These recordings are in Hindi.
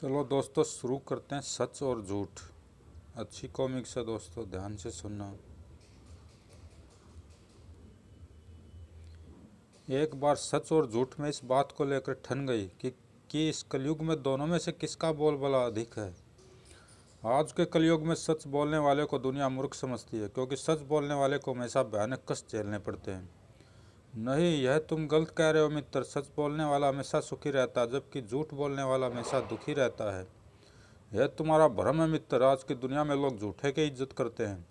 चलो दोस्तों शुरू करते हैं सच और झूठ अच्छी कॉमिक्स है दोस्तों ध्यान से सुनना एक बार सच और झूठ में इस बात को लेकर ठन गई कि कि इस कलयुग में दोनों में से किसका बोलबाला अधिक है आज के कलयुग में सच बोलने वाले को दुनिया मूर्ख समझती है क्योंकि सच बोलने वाले को हमेशा भयानक कष्ट झेलने पड़ते हैं नहीं यह तुम गलत कह रहे हो मित्र सच बोलने वाला हमेशा सुखी रहता है जबकि झूठ बोलने वाला हमेशा दुखी रहता है यह तुम्हारा भ्रम है मित्र आज की दुनिया में लोग झूठे की इज्जत करते हैं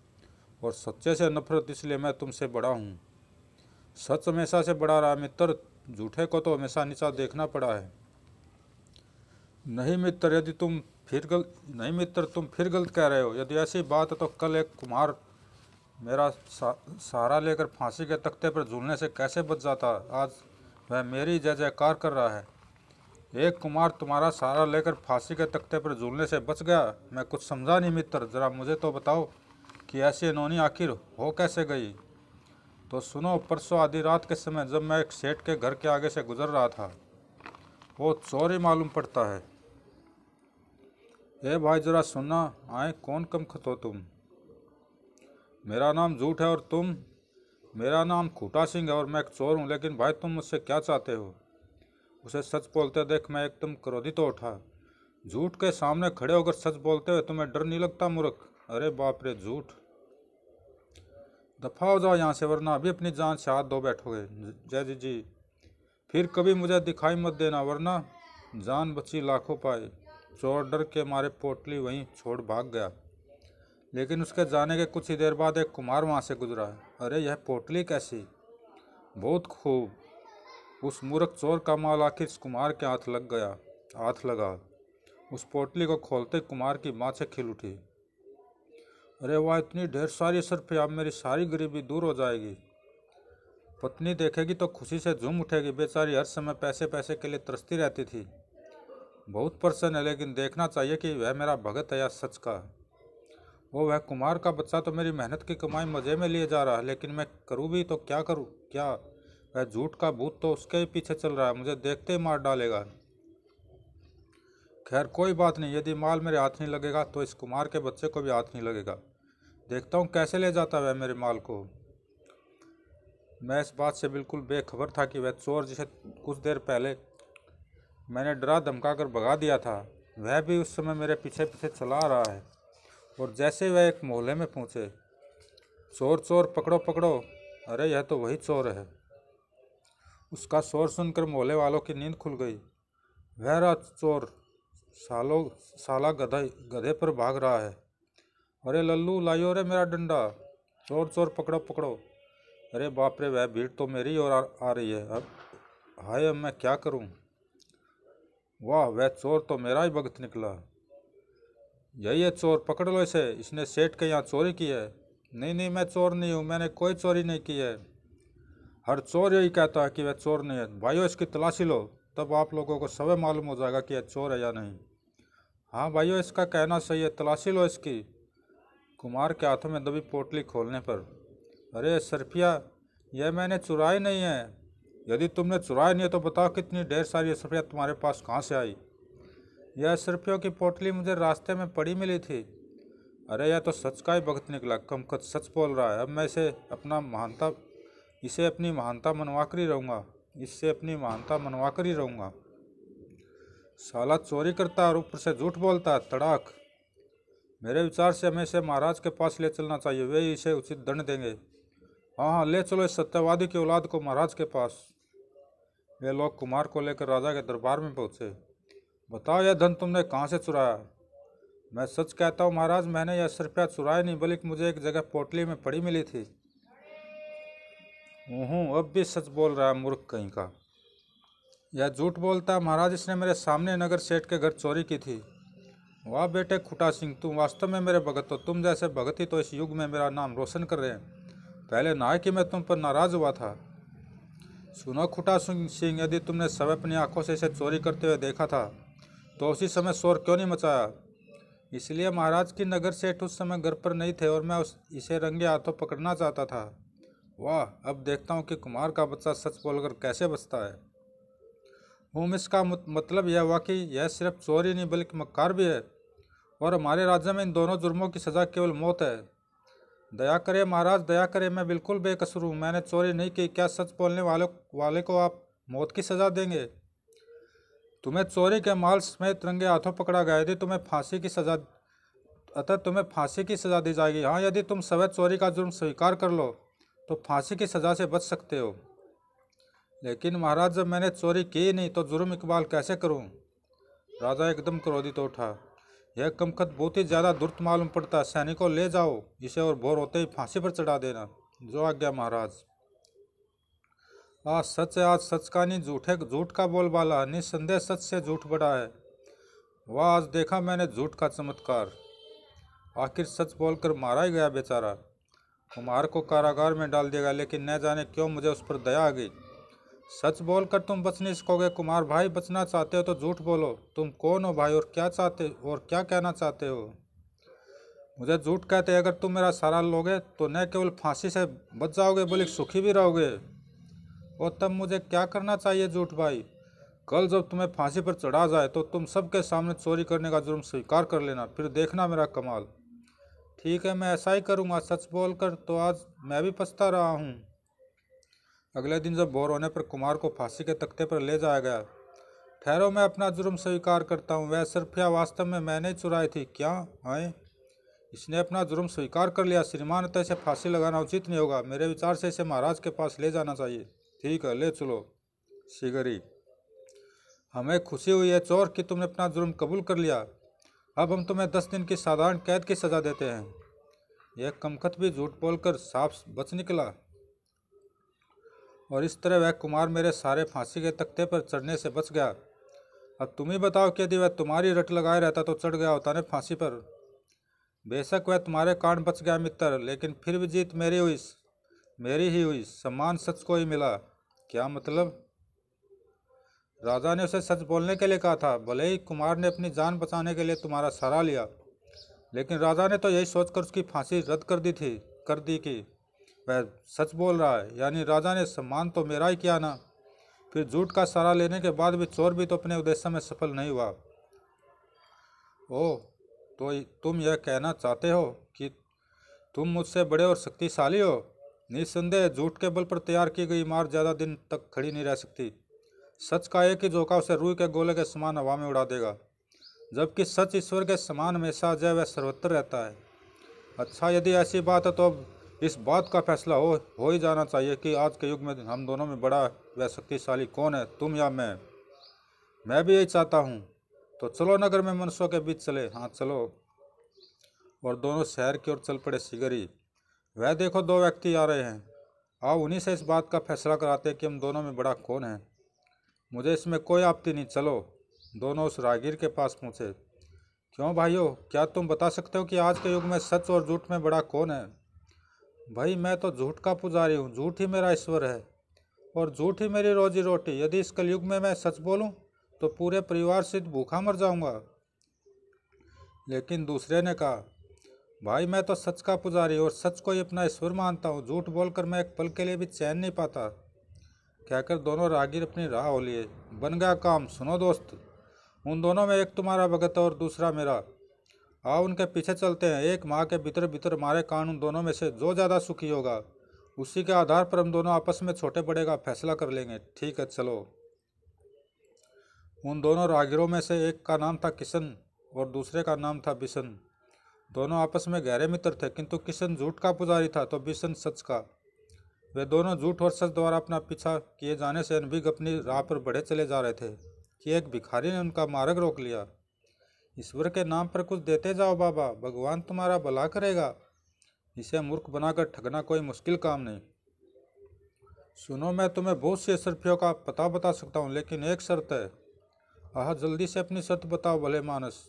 और सच्चे से नफरत इसलिए मैं तुमसे बड़ा हूँ सच हमेशा से बड़ा रहा मित्र झूठे को तो हमेशा नीचा देखना पड़ा है नहीं मित्र यदि तुम फिर गलत नहीं मित्र तुम फिर गलत कह रहे हो यदि ऐसी बात है तो कल एक कुम्हार मेरा सहारा लेकर फांसी के तख्ते पर झूलने से कैसे बच जाता आज वह मेरी जय जयकार कर रहा है एक कुमार तुम्हारा सहारा लेकर फांसी के तख्ते पर झूलने से बच गया मैं कुछ समझा नहीं मित्र ज़रा मुझे तो बताओ कि ऐसी नौनी आखिर हो कैसे गई तो सुनो परसों आधी रात के समय जब मैं एक सेठ के घर के आगे से गुजर रहा था वो चोरी मालूम पड़ता है ए भाई ज़रा सुनना आए कौन कम खतो तुम मेरा नाम झूठ है और तुम मेरा नाम खूटा सिंह है और मैं एक चोर हूँ लेकिन भाई तुम मुझसे क्या चाहते हो उसे सच बोलते देख मैं एकदम क्रोधित तो उठा झूठ के सामने खड़े होकर सच बोलते हुए तुम्हें डर नहीं लगता मूर्ख अरे बाप रे झूठ दफा हो जाओ यहाँ से वरना अभी अपनी जान से हाथ धो बैठोगे जय जी जी फिर कभी मुझे दिखाई मत देना वरना जान बची लाखों पाए चोर डर के मारे पोटली वहीं छोड़ भाग गया लेकिन उसके जाने के कुछ ही देर बाद एक कुमार वहाँ से गुजरा है अरे यह पोटली कैसी बहुत खूब उस मूर्ख चोर का माल आखिर इस कुमार के हाथ लग गया हाथ लगा उस पोटली को खोलते कुमार की माँ से खिल उठी अरे वाह इतनी ढेर सारी सर्फे अब मेरी सारी गरीबी दूर हो जाएगी पत्नी देखेगी तो खुशी से झूम उठेगी बेचारी हर समय पैसे पैसे के लिए तरसती रहती थी बहुत प्रसन्न है लेकिन देखना चाहिए कि वह मेरा भगत है या सच का है वो वह कुमार का बच्चा तो मेरी मेहनत की कमाई मज़े में लिए जा रहा है लेकिन मैं करूँ भी तो क्या करूँ क्या वह झूठ का भूत तो उसके ही पीछे चल रहा है मुझे देखते ही मार डालेगा खैर कोई बात नहीं यदि माल मेरे हाथ नहीं लगेगा तो इस कुमार के बच्चे को भी हाथ नहीं लगेगा देखता हूँ कैसे ले जाता वह मेरे माल को मैं इस बात से बिल्कुल बेखबर था कि वह चोर जिसे कुछ देर पहले मैंने डरा धमका कर भगा दिया था वह भी उस समय मेरे पीछे पीछे चला रहा है और जैसे वह एक मोहल्ले में पहुँचे चोर चोर पकड़ो पकड़ो अरे यह तो वही चोर है उसका शोर सुनकर मोहल्ले वालों की नींद खुल गई वह रात चोर सालों साला गधे गधे पर भाग रहा है अरे लल्लू लाइयो रे मेरा डंडा चोर चोर पकड़ो पकड़ो अरे बाप रे वह भीड़ तो मेरी और आ, आ रही है अब हाय अब मैं क्या करूं वाह वह चोर तो मेरा ही भगत निकला यही है चोर पकड़ लो इसे इसने सेठ के यहाँ चोरी की है नहीं नहीं मैं चोर नहीं हूँ मैंने कोई चोरी नहीं की है हर चोर यही कहता है कि वह चोर नहीं है भाइयों इसकी तलाशी लो तब आप लोगों को सब मालूम हो जाएगा कि यह चोर है या नहीं हाँ भाइयों इसका कहना सही है तलाशी लो इसकी कुमार के हाथों में दबी पोटली खोलने पर अरे सरफिया यह मैंने चुराई नहीं है यदि तुमने चुराई नहीं है तो बताओ कितनी ढेर सारी सरफिया तुम्हारे पास कहाँ से आई यह सिरपियों की पोटली मुझे रास्ते में पड़ी मिली थी अरे यह तो सच का ही भगत निकला कमखत सच बोल रहा है अब मैं इसे अपना महानता इसे अपनी महानता मनवा कर ही रहूँगा इससे अपनी महानता मनवा कर ही रहूँगा साला चोरी करता और ऊपर से झूठ बोलता है तड़ाक मेरे विचार से हमें इसे महाराज के पास ले चलना चाहिए वे इसे उचित दंड देंगे हाँ हाँ ले चलो इस सत्यवादी की औलाद को महाराज के पास वे लोग कुमार को लेकर राजा के दरबार में पहुँचे बताओ यह धन तुमने कहाँ से चुराया मैं सच कहता हूँ महाराज मैंने यह सौ रुपया चुराया नहीं बल्कि मुझे एक जगह पोटली में पड़ी मिली थी हूँ अब भी सच बोल रहा है मूर्ख कहीं का यह झूठ बोलता महाराज इसने मेरे सामने नगर सेठ के घर चोरी की थी वाह बेटे खुटा सिंह तुम वास्तव में मेरे भगत हो तुम जैसे भगत ही तो इस युग में मेरा नाम रोशन कर रहे हैं पहले ना कि मैं तुम पर नाराज हुआ था सुनो खुटा सिंह यदि तुमने सब अपनी आंखों से इसे चोरी करते हुए देखा था तो उसी समय शोर क्यों नहीं मचाया इसलिए महाराज की नगर सेठ उस समय घर पर नहीं थे और मैं उस इसे रंगे हाथों पकड़ना चाहता था वाह अब देखता हूँ कि कुमार का बच्चा सच बोलकर कैसे बचता है हूँ इसका मतलब यह हुआ कि यह सिर्फ चोरी नहीं बल्कि मक्कार भी है और हमारे राज्य में इन दोनों जुर्मों की सज़ा केवल मौत है दया करे महाराज दया करे मैं बिल्कुल बेकसूर हूँ मैंने चोरी नहीं की क्या सच बोलने वाले वाले को आप मौत की सज़ा देंगे तुम्हें चोरी के माल में तिरंगे हाथों पकड़ा गया यदि तुम्हें फांसी की सजा अतः तुम्हें फांसी की सज़ा दी जाएगी हाँ यदि तुम सवैध चोरी का जुर्म स्वीकार कर लो तो फांसी की सज़ा से बच सकते हो लेकिन महाराज जब मैंने चोरी की नहीं तो जुर्म इकबाल कैसे करूँ राजा एकदम क्रोधित उठा यह कमखत बहुत ही ज़्यादा दुर्त मालूम पड़ता है सैनिकों ले जाओ इसे और भोर होते ही फांसी पर चढ़ा देना जो आज्ञा महाराज आज हाँ, सच है आज सच का नहीं झूठ है झूठ का बोलबाला निसंदेह सच से झूठ बड़ा है वाह आज देखा मैंने झूठ का चमत्कार आखिर सच बोलकर मारा ही गया बेचारा कुमार को कारागार में डाल दिया गया लेकिन न जाने क्यों मुझे उस पर दया आ गई सच बोलकर तुम बच नहीं सकोगे कुमार भाई बचना चाहते हो तो झूठ बोलो तुम कौन हो भाई और क्या चाहते और क्या कहना चाहते हो मुझे झूठ कहते अगर तुम मेरा सहारा लोगे तो न केवल फांसी से बच जाओगे बल्कि सुखी भी रहोगे और तब मुझे क्या करना चाहिए झूठ भाई कल जब तुम्हें फांसी पर चढ़ा जाए तो तुम सबके सामने चोरी करने का जुर्म स्वीकार कर लेना फिर देखना मेरा कमाल ठीक है मैं ऐसा ही करूँगा सच बोलकर तो आज मैं भी पछता रहा हूँ अगले दिन जब बोर होने पर कुमार को फांसी के तख्ते पर ले जाया गया ठहरो मैं अपना जुर्म स्वीकार करता हूँ वह सरफिया वास्तव में मैंने ही चुराई थी क्या आए इसने अपना जुर्म स्वीकार कर लिया श्रीमान तो इसे फांसी लगाना उचित नहीं होगा मेरे विचार से इसे महाराज के पास ले जाना चाहिए ठीक है ले चलो शिगरी हमें खुशी हुई है चोर कि तुमने अपना जुर्म कबूल कर लिया अब हम तुम्हें दस दिन की साधारण कैद की सज़ा देते हैं यह कमखत भी झूठ बोलकर साफ बच निकला और इस तरह वह कुमार मेरे सारे फांसी के तख्ते पर चढ़ने से बच गया अब तुम ही बताओ कि यदि वह तुम्हारी रट लगाए रहता तो चढ़ गया होता फांसी पर बेशक वह तुम्हारे कारण बच गया मित्र लेकिन फिर भी जीत मेरी हुई मेरी ही हुई सम्मान सच को ही मिला क्या मतलब राजा ने उसे सच बोलने के लिए कहा था भले ही कुमार ने अपनी जान बचाने के लिए तुम्हारा सहारा लिया लेकिन राजा ने तो यही सोचकर उसकी फांसी रद्द कर दी थी कर दी कि वह सच बोल रहा है यानी राजा ने सम्मान तो मेरा ही किया ना फिर झूठ का सहारा लेने के बाद भी चोर भी तो अपने उद्देश्य में सफल नहीं हुआ ओ तो तुम यह कहना चाहते हो कि तुम मुझसे बड़े और शक्तिशाली हो निस्संदेह झूठ के बल पर तैयार की गई इमारत ज़्यादा दिन तक खड़ी नहीं रह सकती सच का एक ही झोंका उसे रूई के गोले के समान हवा में उड़ा देगा जबकि सच ईश्वर के समान हमेशा अजय व सर्वत्र रहता है अच्छा यदि ऐसी बात है तो अब इस बात का फैसला हो हो ही जाना चाहिए कि आज के युग में हम दोनों में बड़ा व शक्तिशाली कौन है तुम या मैं मैं भी यही चाहता हूँ तो चलो नगर में मनुष्यों के बीच चले हाँ चलो और दोनों शहर की ओर चल पड़े सिगरी वह देखो दो व्यक्ति आ रहे हैं आओ उन्हीं से इस बात का फैसला कराते कि हम दोनों में बड़ा कौन है मुझे इसमें कोई आपत्ति नहीं चलो दोनों उस रागीर के पास पहुँचे क्यों भाइयों क्या तुम बता सकते हो कि आज के युग में सच और झूठ में बड़ा कौन है भाई मैं तो झूठ का पुजारी हूँ झूठ ही मेरा ईश्वर है और झूठ ही मेरी रोजी रोटी यदि इस कलयुग में मैं सच बोलूँ तो पूरे परिवार से भूखा मर जाऊँगा लेकिन दूसरे ने कहा भाई मैं तो सच का पुजारी और सच को ही अपना ईश्वर मानता हूँ झूठ बोलकर मैं एक पल के लिए भी चैन नहीं पाता कहकर दोनों रागीर अपनी राह हो लिए बन गया काम सुनो दोस्त उन दोनों में एक तुम्हारा भगत और दूसरा मेरा आओ उनके पीछे चलते हैं एक माह के भीतर भीतर कान कानून दोनों में से जो ज़्यादा सुखी होगा उसी के आधार पर हम दोनों आपस में छोटे बड़े का फैसला कर लेंगे ठीक है चलो उन दोनों रागीरों में से एक का नाम था किशन और दूसरे का नाम था बिशन दोनों आपस में गहरे मित्र थे किंतु किशन झूठ का पुजारी था तो बिशन सच का वे दोनों झूठ और सच द्वारा अपना पीछा किए जाने से अनभिग अपनी राह पर बढ़े चले जा रहे थे कि एक भिखारी ने उनका मार्ग रोक लिया ईश्वर के नाम पर कुछ देते जाओ बाबा भगवान तुम्हारा भला करेगा इसे मूर्ख बनाकर ठगना कोई मुश्किल काम नहीं सुनो मैं तुम्हें बहुत सी सर्फियों का पता बता सकता हूँ लेकिन एक शर्त है आह जल्दी से अपनी शर्त बताओ भले मानस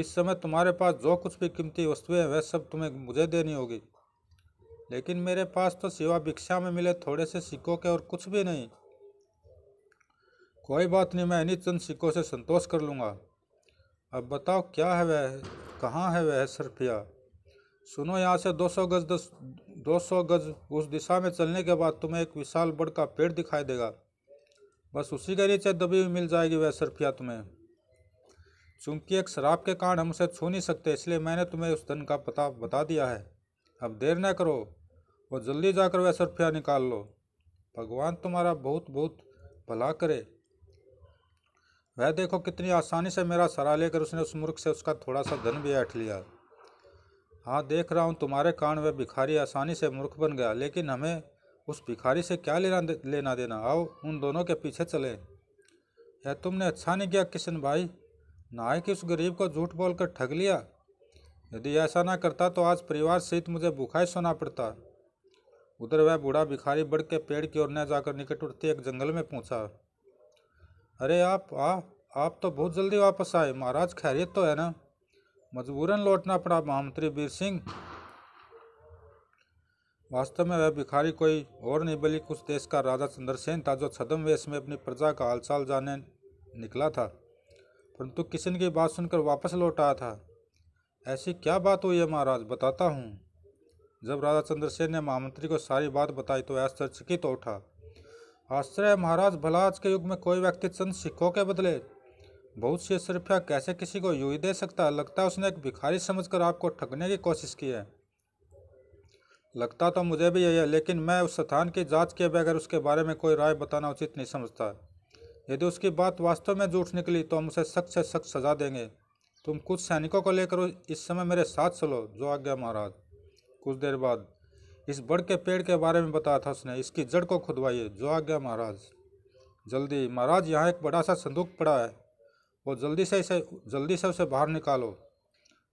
इस समय तुम्हारे पास जो कुछ भी कीमती वस्तुएं हैं वह सब तुम्हें मुझे देनी होगी लेकिन मेरे पास तो सिवा भिक्षा में मिले थोड़े से सिक्कों के और कुछ भी नहीं कोई बात नहीं मैं इन्हीं चंद सिक्कों से संतोष कर लूँगा अब बताओ क्या है वह कहाँ है वह सरफिया सुनो यहाँ से 200 गज दस सौ गज उस दिशा में चलने के बाद तुम्हें एक विशाल बड़ का पेड़ दिखाई देगा बस उसी के नीचे दबी हुई मिल जाएगी वह सरफिया तुम्हें चूंकि एक शराब के कारण हम उसे छू नहीं सकते इसलिए मैंने तुम्हें उस धन का पता बता दिया है अब देर न करो और जल्दी जाकर वह सरफिया निकाल लो भगवान तुम्हारा बहुत बहुत भला करे वह देखो कितनी आसानी से मेरा सरा लेकर उसने उस मूर्ख से उसका थोड़ा सा धन भी ऐठ लिया हाँ देख रहा हूँ तुम्हारे कारण वह भिखारी आसानी से मूर्ख बन गया लेकिन हमें उस भिखारी से क्या लेना दे, लेना देना आओ उन दोनों के पीछे चले यह तुमने अच्छा नहीं किया किशन भाई नाई कि उस गरीब को झूठ बोलकर ठग लिया यदि ऐसा ना करता तो आज परिवार सहित मुझे भूखा सोना पड़ता उधर वह बूढ़ा भिखारी बढ़ के पेड़ की ओर न जाकर निकट उठते एक जंगल में पूछा अरे आप आ आप तो बहुत जल्दी वापस आए महाराज खैरियत तो है ना मजबूरन लौटना पड़ा महामंत्री वीर सिंह वास्तव में वह भिखारी कोई और नहीं बल्कि कुछ देश का राजा चंद्रसेन था जो छदम वेश में अपनी प्रजा का हालचाल जाने निकला था परंतु किशन की बात सुनकर वापस लौट आया था ऐसी क्या बात हुई है महाराज बताता हूँ जब राजा चंद्रसेन ने महामंत्री को सारी बात बताई तो आश्चर्यचकित तो उठा आश्चर्य महाराज भला आज के युग में कोई व्यक्ति चंद सिखों के बदले बहुत सी सरफिया कैसे किसी को यू ही दे सकता लगता है उसने एक भिखारी समझकर आपको ठगने की कोशिश की है लगता तो मुझे भी यही है लेकिन मैं उस स्थान की जांच के बगैर उसके बारे में कोई राय बताना उचित नहीं समझता यदि उसकी बात वास्तव में झूठ निकली तो हम उसे सख्त से सख्त सजा देंगे तुम कुछ सैनिकों को लेकर इस समय मेरे साथ चलो जो आज्ञा महाराज कुछ देर बाद इस बड़ के पेड़ के बारे में बताया था उसने इसकी जड़ को खुदवाइए जो आज्ञा महाराज जल्दी महाराज यहाँ एक बड़ा सा संदूक पड़ा है वो जल्दी से इसे जल्दी से उसे बाहर निकालो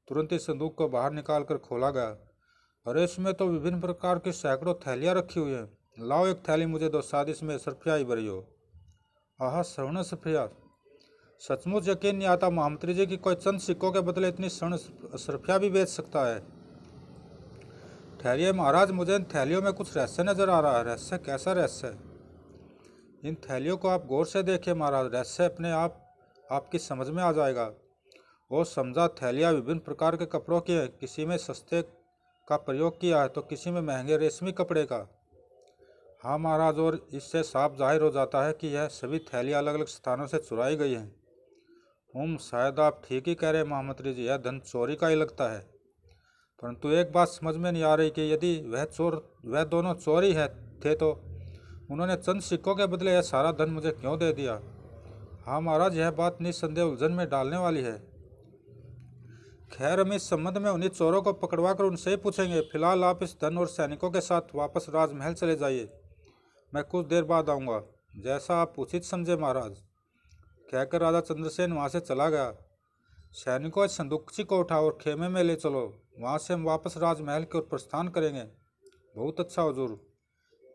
तुरंत इस संदूक को बाहर निकाल कर खोला गया और इसमें तो विभिन्न प्रकार की सैकड़ों थैलियाँ रखी हुई हैं लाओ एक थैली मुझे दो शायद इसमें ही भरी हो आह स्वर्ण सफिया सचमुच यकीन नहीं आता महामंत्री जी की कोई चंद सिक्कों के बदले इतनी स्वर्ण सरफिया भी बेच सकता है ठहरिए महाराज मुझे इन थैलियों में कुछ रहस्य नज़र आ रहा है रहस्य कैसा रहस्य इन थैलियों को आप गौर से देखिए महाराज रहस्य अपने आप आपकी समझ में आ जाएगा और समझा थैलियाँ विभिन्न प्रकार के कपड़ों की हैं किसी में सस्ते का प्रयोग किया है तो किसी में महंगे रेशमी कपड़े का हाँ महाराज और इससे साफ जाहिर हो जाता है कि यह सभी थैलियाँ अलग अलग स्थानों से चुराई गई हैं हम शायद आप ठीक ही कह रहे हैं महामंत्री जी यह धन चोरी का ही लगता है परंतु एक बात समझ में नहीं आ रही कि यदि वह चोर वह दोनों चोरी है थे तो उन्होंने चंद सिक्कों के बदले यह सारा धन मुझे क्यों दे दिया हाँ महाराज यह बात निस्संदेह उलझन में डालने वाली है खैर हम इस संबंध में उन्हीं चोरों को पकड़वा कर उनसे ही पूछेंगे फिलहाल आप इस धन और सैनिकों के साथ वापस राजमहल चले जाइए मैं कुछ देर बाद आऊँगा जैसा आप उचित समझे महाराज कहकर राजा चंद्रसेन वहाँ से चला गया सैनिकों इस संदुकची को उठाओ और खेमे में ले चलो वहाँ से हम वापस राजमहल की ओर प्रस्थान करेंगे बहुत अच्छा हजूर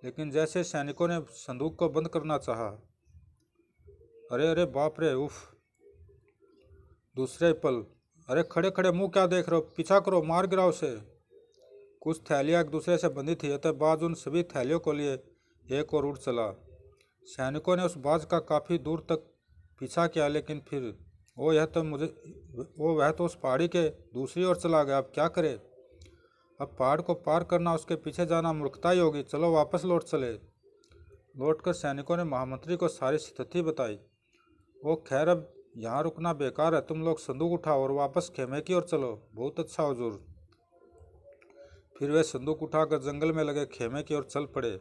लेकिन जैसे सैनिकों ने संदूक को बंद करना चाहा अरे अरे बाप रे उफ दूसरे पल अरे खड़े खड़े मुंह क्या देख रहे हो पीछा करो मार गिराओ से कुछ थैलियाँ एक दूसरे से बंधी थी अतः बाज उन सभी थैलियों को लिए एक और उड़ चला सैनिकों ने उस बाज का काफ़ी दूर तक पीछा किया लेकिन फिर वो यह तो मुझे वो वह तो उस पहाड़ी के दूसरी ओर चला गया अब क्या करे अब पहाड़ को पार करना उसके पीछे जाना मूर्खता ही होगी चलो वापस लौट चले लौटकर सैनिकों ने महामंत्री को सारी स्थिति बताई वो खैर अब यहाँ रुकना बेकार है तुम लोग संदूक उठाओ और वापस खेमे की ओर चलो बहुत अच्छा हजूर फिर वे संदूक उठाकर जंगल में लगे खेमे की ओर चल पड़े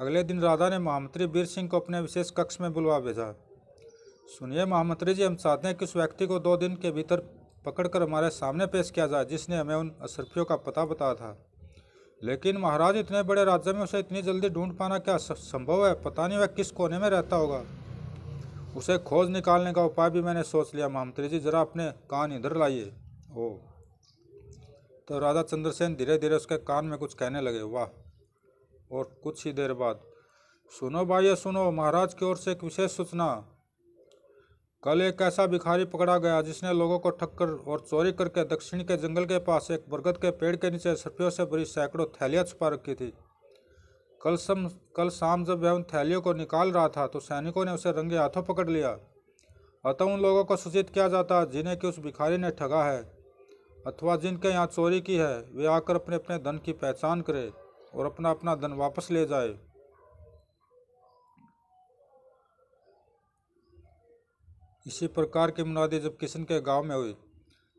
अगले दिन राधा ने महामंत्री वीर सिंह को अपने विशेष कक्ष में बुलवा भेजा सुनिए महामंत्री जी हम चाहते हैं कि उस व्यक्ति को दो दिन के भीतर पकड़कर हमारे सामने पेश किया जाए जिसने हमें उन असरफियों का पता बताया था लेकिन महाराज इतने बड़े राज्य में उसे इतनी जल्दी ढूंढ पाना क्या संभव है पता नहीं वह किस कोने में रहता होगा उसे खोज निकालने का उपाय भी मैंने सोच लिया महामंत्री जी जरा अपने कान इधर लाइए ओ तो राजा चंद्रसेन धीरे धीरे उसके कान में कुछ कहने लगे वाह और कुछ ही देर बाद सुनो भाई सुनो महाराज की ओर से एक विशेष सूचना कल एक ऐसा भिखारी पकड़ा गया जिसने लोगों को ठक्कर और चोरी करके दक्षिण के जंगल के पास एक बरगद के पेड़ के नीचे सर्फियों से भरी सैकड़ों थैलियाँ छुपा रखी थी कल सम कल शाम जब वह उन थैलियों को निकाल रहा था तो सैनिकों ने उसे रंगे हाथों पकड़ लिया अतः उन लोगों को सूचित किया जाता जिन्हें कि उस भिखारी ने ठगा है अथवा जिनके यहाँ चोरी की है वे आकर अपने अपने धन की पहचान करें और अपना अपना धन वापस ले जाए इसी प्रकार के मुनादे जब किशन के गांव में हुई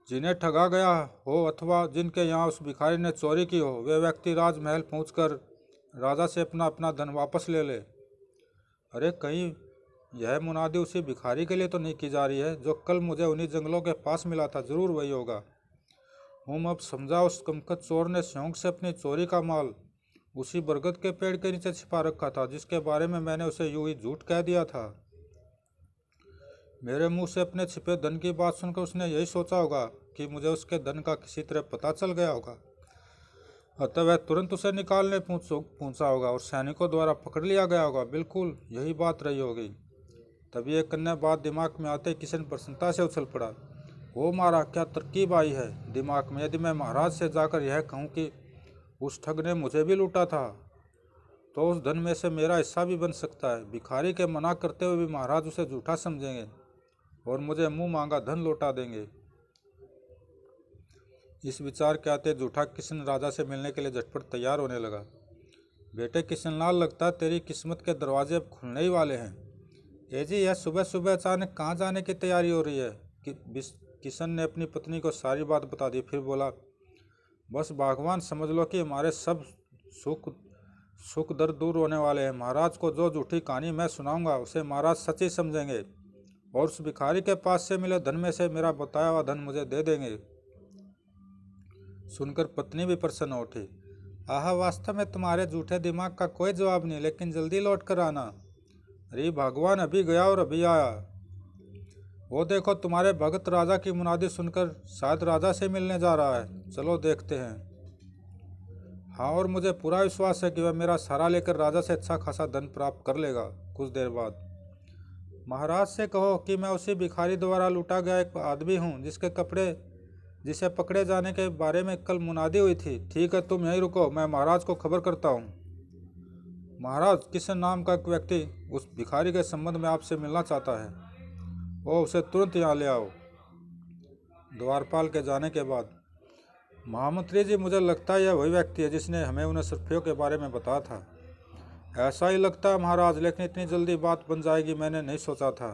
जिन्हें ठगा गया हो अथवा जिनके यहाँ उस भिखारी ने चोरी की हो वे व्यक्ति राजमहल पहुँच राजा से अपना अपना धन वापस ले ले अरे कहीं यह मुनादी उसी भिखारी के लिए तो नहीं की जा रही है जो कल मुझे उन्हीं जंगलों के पास मिला था ज़रूर वही होगा हम अब समझा उस कमखत चोर ने शौक से अपनी चोरी का माल उसी बरगद के पेड़ के नीचे छिपा रखा था जिसके बारे में मैंने उसे यूं ही झूठ कह दिया था मेरे मुंह से अपने छिपे धन की बात सुनकर उसने यही सोचा होगा कि मुझे उसके धन का किसी तरह पता चल गया होगा अतः वह तुरंत उसे निकालने पहुंचा होगा और सैनिकों द्वारा पकड़ लिया गया होगा बिल्कुल यही बात रही होगी तभी एक अन्य बात दिमाग में आते किशन प्रसन्नता से उछल पड़ा वो मारा क्या तरकीब आई है दिमाग में यदि मैं महाराज से जाकर यह कहूँ कि उस ठग ने मुझे भी लूटा था तो उस धन में से मेरा हिस्सा भी बन सकता है भिखारी के मना करते हुए भी महाराज उसे झूठा समझेंगे और मुझे मुंह मांगा धन लौटा देंगे इस विचार के आते जूठा किशन राजा से मिलने के लिए झटपट तैयार होने लगा बेटे किशनलाल लगता तेरी किस्मत के दरवाजे अब खुलने ही वाले हैं ए जी यह सुबह सुबह अचानक कहाँ जाने की तैयारी हो रही है कि किशन ने अपनी पत्नी को सारी बात बता दी फिर बोला बस भगवान समझ लो कि हमारे सब सुख सुख दर्द दूर होने वाले हैं महाराज को जो झूठी कहानी मैं सुनाऊंगा उसे महाराज सच्ची समझेंगे और उस भिखारी के पास से मिले धन में से मेरा बताया हुआ धन मुझे दे देंगे सुनकर पत्नी भी प्रसन्न उठी आह वास्तव में तुम्हारे झूठे दिमाग का कोई जवाब नहीं लेकिन जल्दी लौट कर आना अरे भगवान अभी गया और अभी आया वो देखो तुम्हारे भगत राजा की मुनादी सुनकर शायद राजा से मिलने जा रहा है चलो देखते हैं हाँ और मुझे पूरा विश्वास है कि वह मेरा सहारा लेकर राजा से अच्छा खासा धन प्राप्त कर लेगा कुछ देर बाद महाराज से कहो कि मैं उसी भिखारी द्वारा लूटा गया एक आदमी हूँ जिसके कपड़े जिसे पकड़े जाने के बारे में कल मुनादी हुई थी ठीक है तुम यहीं रुको मैं महाराज को खबर करता हूँ महाराज किस नाम का एक व्यक्ति उस भिखारी के संबंध में आपसे मिलना चाहता है वो उसे तुरंत यहाँ ले आओ द्वारपाल के जाने के बाद महामंत्री जी मुझे लगता है यह वही व्यक्ति है जिसने हमें उन्हें सर्फियों के बारे में बताया था ऐसा ही लगता है महाराज लेकिन इतनी जल्दी बात बन जाएगी मैंने नहीं सोचा था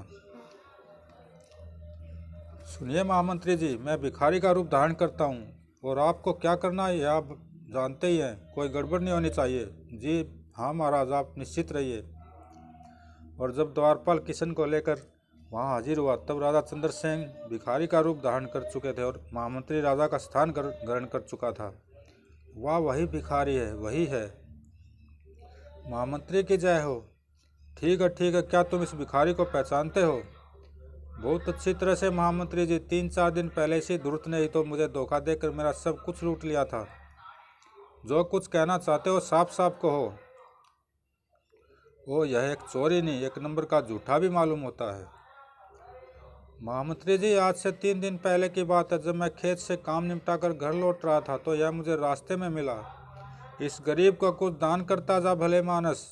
सुनिए महामंत्री जी मैं भिखारी का रूप धारण करता हूँ और आपको क्या करना है आप जानते ही हैं कोई गड़बड़ नहीं होनी चाहिए जी हाँ महाराज आप निश्चित रहिए और जब द्वारपाल किशन को लेकर वहां हाजिर हुआ तब राजा चंद्र सिंह भिखारी का रूप धारण कर चुके थे और महामंत्री राजा का स्थान ग्रहण कर चुका था वह वही भिखारी है वही है महामंत्री की जय हो ठीक है ठीक है क्या तुम इस भिखारी को पहचानते हो बहुत अच्छी तरह से महामंत्री जी तीन चार दिन पहले से दुरुस्त ने ही तो मुझे धोखा देकर मेरा सब कुछ लूट लिया था जो कुछ कहना चाहते हो साफ साफ कहो ओ यह एक चोरी नहीं एक नंबर का झूठा भी मालूम होता है महामंत्री जी आज से तीन दिन पहले की बात है जब मैं खेत से काम निपटाकर घर लौट रहा था तो यह मुझे रास्ते में मिला इस गरीब का कुछ दान करता जा भले मानस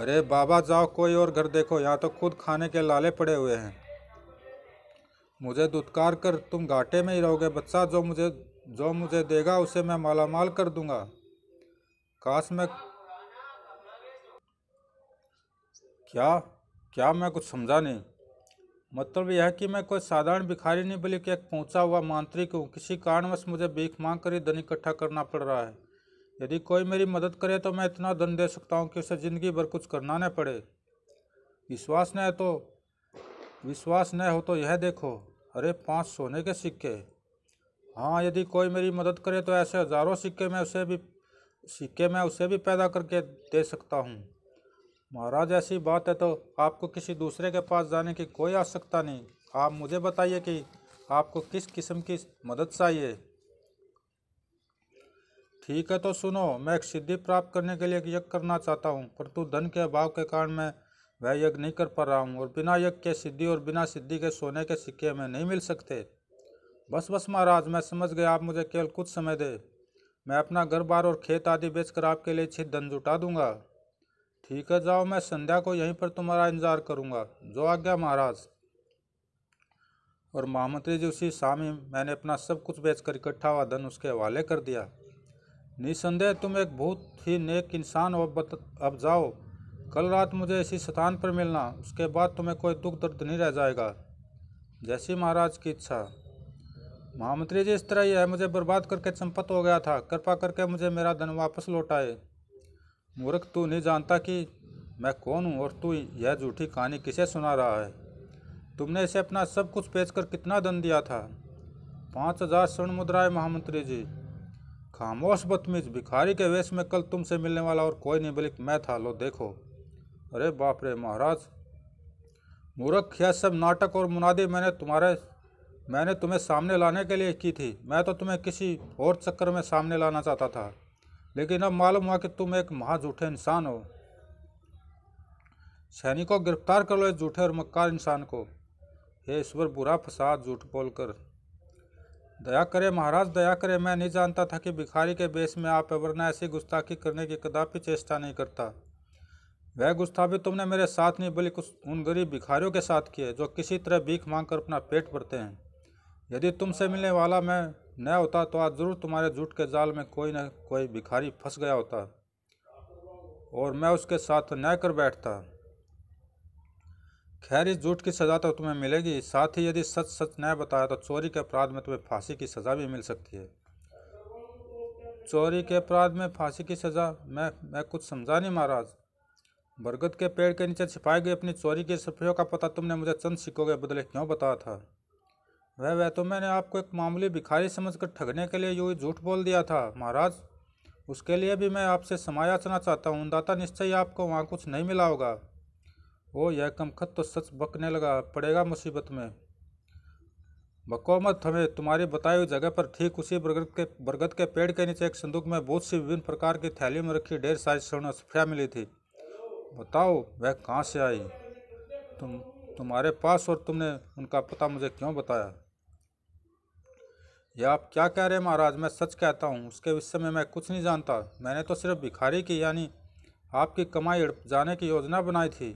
अरे बाबा जाओ कोई और घर देखो यहाँ तो खुद खाने के लाले पड़े हुए हैं मुझे दुत्कार कर तुम घाटे में ही रहोगे बच्चा जो मुझे जो मुझे देगा उसे मैं मालामाल कर दूंगा काश मैं क्या क्या मैं कुछ समझा नहीं मतलब यह कि मैं कोई साधारण भिखारी नहीं बल्कि एक पहुँचा हुआ मांत्रिक हूँ किसी कारणवश मुझे भीख मांग कर ही धन इकट्ठा करना पड़ रहा है यदि कोई मेरी मदद करे तो मैं इतना धन दे सकता हूँ कि उसे ज़िंदगी भर कुछ करना न पड़े विश्वास न तो विश्वास न हो तो यह देखो अरे पाँच सोने के सिक्के हाँ यदि कोई मेरी मदद करे तो ऐसे हज़ारों सिक्के मैं उसे भी सिक्के मैं उसे भी पैदा करके दे सकता हूँ महाराज ऐसी बात है तो आपको किसी दूसरे के पास जाने की कोई आवश्यकता नहीं आप मुझे बताइए कि आपको किस किस्म की मदद चाहिए ठीक है तो सुनो मैं एक सिद्धि प्राप्त करने के लिए एक यज्ञ करना चाहता हूँ परंतु धन के अभाव के कारण मैं वह यज्ञ नहीं कर पा रहा हूँ और बिना यज्ञ के सिद्धि और बिना सिद्धि के सोने के सिक्के में नहीं मिल सकते बस बस महाराज मैं समझ गया आप मुझे केवल कुछ समय दे मैं अपना घर बार और खेत आदि बेचकर आपके लिए छिद धन जुटा दूंगा ठीक है जाओ मैं संध्या को यहीं पर तुम्हारा इंतज़ार करूंगा जो आ गया महाराज और महामंत्री जी उसी शाम ही मैंने अपना सब कुछ बेचकर इकट्ठा हुआ धन उसके हवाले कर दिया निसंदेह तुम एक बहुत ही नेक इंसान हो बत, अब जाओ कल रात मुझे इसी स्थान पर मिलना उसके बाद तुम्हें कोई दुख दर्द नहीं रह जाएगा जैसी महाराज की इच्छा महामंत्री जी इस तरह यह मुझे बर्बाद करके चंपत हो गया था कृपा करके मुझे मेरा धन वापस लौटाए मूर्ख तू नहीं जानता कि मैं कौन हूँ और तू यह झूठी कहानी किसे सुना रहा है तुमने इसे अपना सब कुछ बेचकर कितना धन दिया था पाँच हजार स्वर्ण मुद्राएं महामंत्री जी खामोश बदतमीज भिखारी के वेश में कल तुमसे मिलने वाला और कोई नहीं बल्कि मैं था लो देखो अरे बाप रे महाराज मूर्ख यह सब नाटक और मुनादी मैंने तुम्हारे मैंने तुम्हें सामने लाने के लिए की थी मैं तो तुम्हें किसी और चक्कर में सामने लाना चाहता था लेकिन अब मालूम हुआ कि तुम एक महा झूठे इंसान हो सैनिकों गिरफ्तार कर लो इस झूठे और मक्कार इंसान को हे ईश्वर बुरा फसाद झूठ बोलकर दया करे महाराज दया करे मैं नहीं जानता था कि भिखारी के बेस में आप वरना ऐसी गुस्ताखी करने की कदापि चेष्टा नहीं करता वह गुस्ताखी तुमने मेरे साथ नहीं बल्कि कुछ उन गरीब भिखारियों के साथ किए जो किसी तरह भीख मांग कर अपना पेट भरते हैं यदि तुमसे मिलने वाला मैं न होता तो आज ज़रूर तुम्हारे झूठ के जाल में कोई न कोई भिखारी फंस गया होता और मैं उसके साथ न कर बैठता खैर इस झूठ की सज़ा तो तुम्हें मिलेगी साथ ही यदि सच सच न बताया तो चोरी के अपराध में तुम्हें फांसी की सज़ा भी मिल सकती है चोरी के अपराध में फांसी की सज़ा मैं मैं कुछ समझा नहीं महाराज बरगद के पेड़ के नीचे छिपाई गई अपनी चोरी की सफियों का पता तुमने मुझे चंद सिक्कों के बदले क्यों बताया था वह वह तो मैंने आपको एक मामूली भिखारी समझकर ठगने के लिए यूँ झूठ बोल दिया था महाराज उसके लिए भी मैं आपसे समायाचना चाहता हूँ दाता निश्चय आपको वहाँ कुछ नहीं मिला होगा ओ यह कमखत तो सच बकने लगा पड़ेगा मुसीबत में बको मत हमें तुम्हारी बताई हुई जगह पर ठीक उसी बरगद के बरगद के पेड़ के नीचे एक संदूक में बहुत सी विभिन्न प्रकार की थैली में रखी ढेर सारी स्वर्ण सफिया मिली थी बताओ वह कहाँ से आई तुम तुम्हारे पास और तुमने उनका पता मुझे क्यों बताया यह आप क्या कह रहे हैं महाराज मैं सच कहता हूँ उसके विषय में मैं कुछ नहीं जानता मैंने तो सिर्फ भिखारी की यानी आपकी कमाई जाने की योजना बनाई थी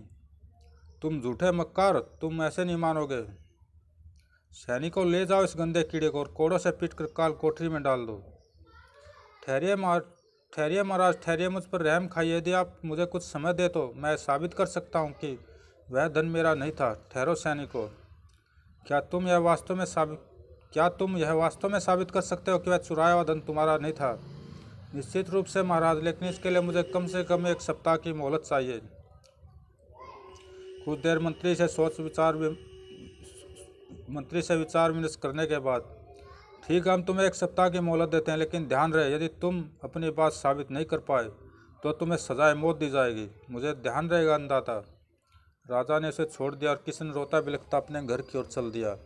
तुम झूठे मक्कार तुम ऐसे नहीं मानोगे सैनिकों ले जाओ इस गंदे कीड़े को और कोड़ों से पीट कर काल कोठरी में डाल दो ठहरिए मार ठहरिए महाराज ठहरिए मुझ पर रहम खाइए यदि आप मुझे कुछ समय दे तो मैं साबित कर सकता हूँ कि वह धन मेरा नहीं था ठहरो को क्या तुम यह वास्तव में साबित क्या तुम यह वास्तव में साबित कर सकते हो कि वह चुराया हुआ धन तुम्हारा नहीं था निश्चित रूप से महाराज लेकिन इसके लिए मुझे कम से कम एक सप्ताह की मोहलत चाहिए कुछ देर मंत्री से सोच विचार मंत्री से विचार विमर्श करने के बाद ठीक है हम तुम्हें एक सप्ताह की मोहलत देते हैं लेकिन ध्यान रहे यदि तुम अपनी बात साबित नहीं कर पाए तो तुम्हें सजाए मौत दी जाएगी मुझे ध्यान रहेगा अंदाता राजा ने उसे छोड़ दिया और किशन रोता बिलखता अपने घर की ओर चल दिया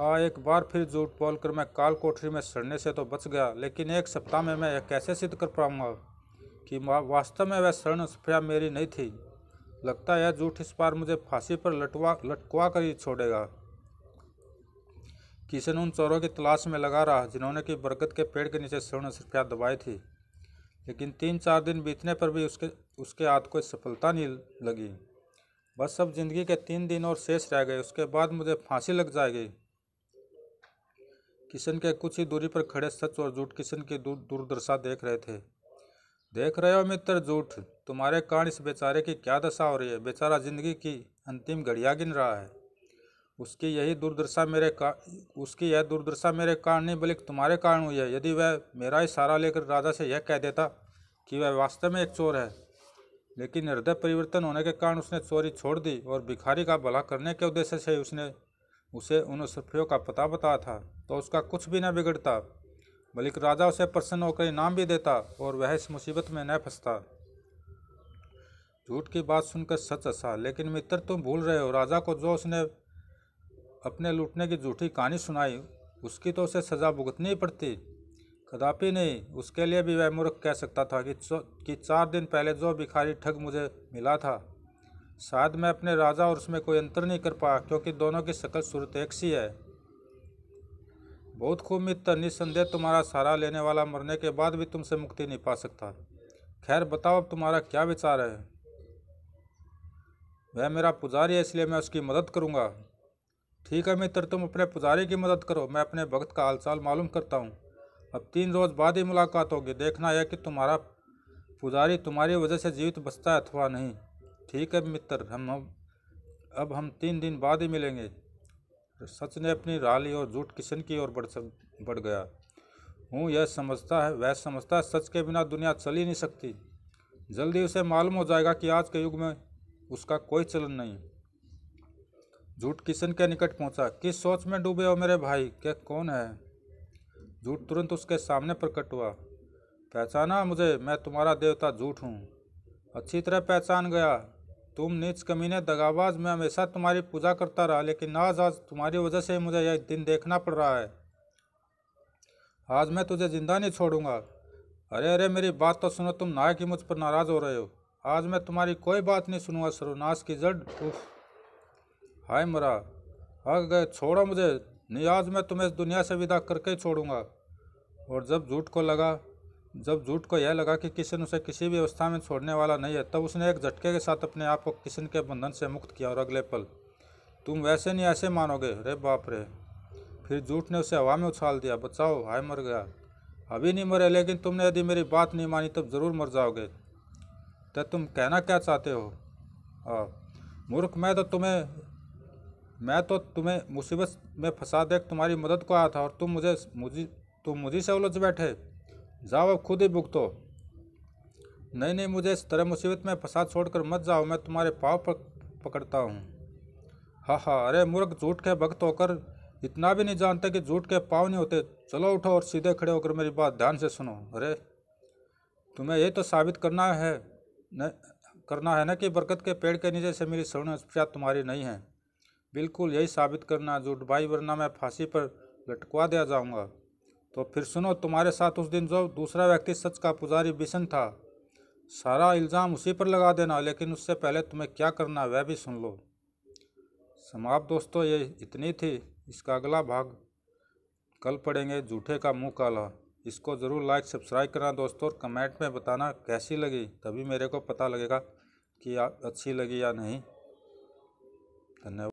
हाँ एक बार फिर झूठ बोलकर मैं काल कोठरी में सड़ने से तो बच गया लेकिन एक सप्ताह में मैं यह कैसे सिद्ध कर पाऊंगा कि वास्तव में वह शरण सफिया मेरी नहीं थी लगता है झूठ इस बार मुझे फांसी पर लटवा लटकवा कर ही छोड़ेगा किशन उन चोरों की तलाश में लगा रहा जिन्होंने कि बरगद के पेड़ के नीचे स्वर्ण सफिया दबाई थी लेकिन तीन चार दिन बीतने पर भी उसके उसके हाथ कोई सफलता नहीं लगी बस अब जिंदगी के तीन दिन और शेष रह गए उसके बाद मुझे फांसी लग जाएगी किशन के कुछ ही दूरी पर खड़े सच और झूठ किशन की दुर्दशा देख रहे थे देख रहे हो मित्र झूठ तुम्हारे कारण इस बेचारे की क्या दशा हो रही है बेचारा जिंदगी की अंतिम घड़िया गिन रहा है उसकी यही दुर्दशा मेरे का उसकी यह दुर्दशा मेरे कारण नहीं बल्कि तुम्हारे कारण हुई है यदि वह मेरा ही सहारा लेकर राजा से यह कह देता कि वह वास्तव में एक चोर है लेकिन हृदय परिवर्तन होने के कारण उसने चोरी छोड़ दी और भिखारी का भला करने के उद्देश्य से उसने उसे उन सफियों का पता बता था तो उसका कुछ भी न बिगड़ता बल्कि राजा उसे प्रसन्न होकर इनाम भी देता और वह इस मुसीबत में न फंसता झूठ की बात सुनकर सच हसा लेकिन मित्र तुम भूल रहे हो राजा को जो उसने अपने लूटने की झूठी कहानी सुनाई उसकी तो उसे सज़ा भुगतनी ही पड़ती कदापि नहीं उसके लिए भी वह मूर्ख कह सकता था कि कि चार दिन पहले जो भिखारी ठग मुझे मिला था शायद मैं अपने राजा और उसमें कोई अंतर नहीं कर पाया क्योंकि दोनों की शक्ल सूरत एक सी है बहुत खूब मित्र निस्संदेह तुम्हारा सहारा लेने वाला मरने के बाद भी तुमसे मुक्ति नहीं पा सकता खैर बताओ अब तुम्हारा क्या विचार है वह मेरा पुजारी है इसलिए मैं उसकी मदद करूँगा ठीक है मित्र तुम अपने पुजारी की मदद करो मैं अपने भक्त का हालचाल मालूम करता हूँ अब तीन रोज़ बाद ही मुलाकात होगी देखना यह कि तुम्हारा पुजारी तुम्हारी वजह से जीवित बचता है अथवा नहीं ठीक है मित्र हम अब अब हम तीन दिन बाद ही मिलेंगे सच ने अपनी राली और झूठ किशन की ओर बढ़ बढ़ गया हूँ यह समझता है वह समझता है सच के बिना दुनिया चल ही नहीं सकती जल्दी उसे मालूम हो जाएगा कि आज के युग में उसका कोई चलन नहीं झूठ किशन के निकट पहुंचा किस सोच में डूबे हो मेरे भाई क्या कौन है झूठ तुरंत उसके सामने प्रकट हुआ पहचाना मुझे मैं तुम्हारा देवता झूठ हूँ अच्छी तरह पहचान गया तुम नीच कमीने दगाबाज में हमेशा तुम्हारी पूजा करता रहा लेकिन आज आज तुम्हारी वजह से मुझे यह दिन देखना पड़ रहा है आज मैं तुझे ज़िंदा नहीं छोड़ूंगा अरे अरे मेरी बात तो सुनो तुम नायक ही मुझ पर नाराज़ हो रहे हो आज मैं तुम्हारी कोई बात नहीं सुनूंगा सरुनाश की जड़ उफ हाय मरा हक गए छोड़ो मुझे नहीं आज मैं तुम्हें इस दुनिया से विदा करके ही छोड़ूंगा और जब झूठ को लगा जब झूठ को यह लगा कि किशन उसे किसी भी अवस्था में छोड़ने वाला नहीं है तब उसने एक झटके के साथ अपने आप को किशन के बंधन से मुक्त किया और अगले पल तुम वैसे नहीं ऐसे मानोगे रे बाप रे फिर झूठ ने उसे हवा में उछाल दिया बचाओ हाय मर गया अभी नहीं मरे लेकिन तुमने यदि मेरी बात नहीं मानी तब ज़रूर मर जाओगे तो तुम कहना क्या चाहते हो आ, मूर्ख मैं तो तुम्हें मैं तो तुम्हें मुसीबत में फंसा देख तुम्हारी मदद को आया था और तुम मुझे मुझे तुम मुझे से उलझ बैठे जाओ अब खुद ही भुगतो नहीं नहीं मुझे इस तरह मुसीबत में फसाद छोड़कर मत जाओ मैं तुम्हारे पाव पर पकड़ता हूँ हाँ हाँ अरे मूर्ख झूठ के भक्त होकर इतना भी नहीं जानते कि झूठ के पाँव नहीं होते चलो उठो और सीधे खड़े होकर मेरी बात ध्यान से सुनो अरे तुम्हें ये तो साबित करना है न करना है ना कि बरकत के पेड़ के नीचे से मेरी स्वर्ण प्रयात तुम्हारी नहीं है बिल्कुल यही साबित करना झूठ भाई वरना मैं फांसी पर लटकवा दिया जाऊँगा तो फिर सुनो तुम्हारे साथ उस दिन जो दूसरा व्यक्ति सच का पुजारी बिशन था सारा इल्ज़ाम उसी पर लगा देना लेकिन उससे पहले तुम्हें क्या करना वह भी सुन लो समाप्त दोस्तों ये इतनी थी इसका अगला भाग कल पढ़ेंगे जूठे का मुँह काला इसको ज़रूर लाइक सब्सक्राइब करना दोस्तों और कमेंट में बताना कैसी लगी तभी मेरे को पता लगेगा कि अच्छी लगी या नहीं धन्यवाद